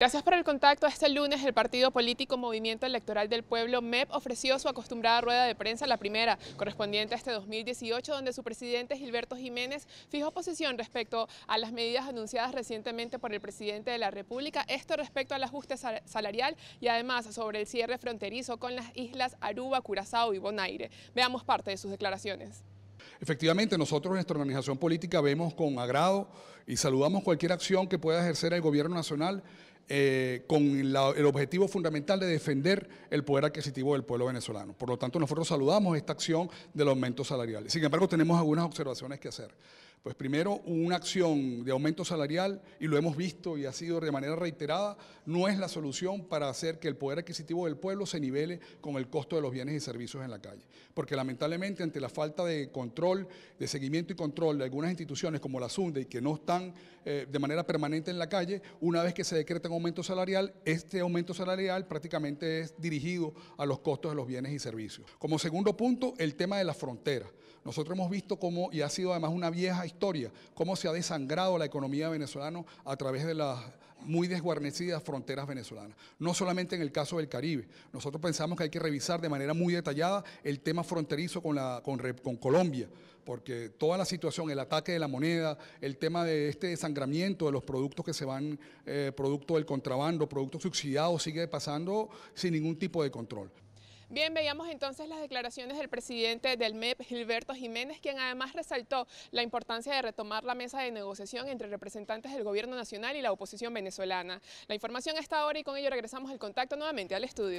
Gracias por el contacto. Este lunes el partido político Movimiento Electoral del Pueblo, MEP, ofreció su acostumbrada rueda de prensa, la primera correspondiente a este 2018, donde su presidente Gilberto Jiménez fijó posición respecto a las medidas anunciadas recientemente por el presidente de la República, esto respecto al ajuste salarial y además sobre el cierre fronterizo con las islas Aruba, Curazao y Bonaire. Veamos parte de sus declaraciones. Efectivamente, nosotros en nuestra organización política vemos con agrado y saludamos cualquier acción que pueda ejercer el gobierno nacional eh, con el objetivo fundamental de defender el poder adquisitivo del pueblo venezolano. Por lo tanto, nosotros saludamos esta acción del aumento salarial. Sin embargo, tenemos algunas observaciones que hacer. Pues primero, una acción de aumento salarial, y lo hemos visto y ha sido de manera reiterada, no es la solución para hacer que el poder adquisitivo del pueblo se nivele con el costo de los bienes y servicios en la calle. Porque lamentablemente ante la falta de control, de seguimiento y control de algunas instituciones como la SUNDE, y que no están eh, de manera permanente en la calle, una vez que se decreta un aumento salarial, este aumento salarial prácticamente es dirigido a los costos de los bienes y servicios. Como segundo punto, el tema de la frontera. Nosotros hemos visto cómo, y ha sido además una vieja historia, cómo se ha desangrado la economía venezolana a través de las muy desguarnecidas fronteras venezolanas. No solamente en el caso del Caribe. Nosotros pensamos que hay que revisar de manera muy detallada el tema fronterizo con, la, con, con Colombia, porque toda la situación, el ataque de la moneda, el tema de este desangramiento de los productos que se van, eh, producto del contrabando, productos subsidiados, sigue pasando sin ningún tipo de control. Bien, veíamos entonces las declaraciones del presidente del MEP, Gilberto Jiménez, quien además resaltó la importancia de retomar la mesa de negociación entre representantes del gobierno nacional y la oposición venezolana. La información está ahora y con ello regresamos al contacto nuevamente al estudio.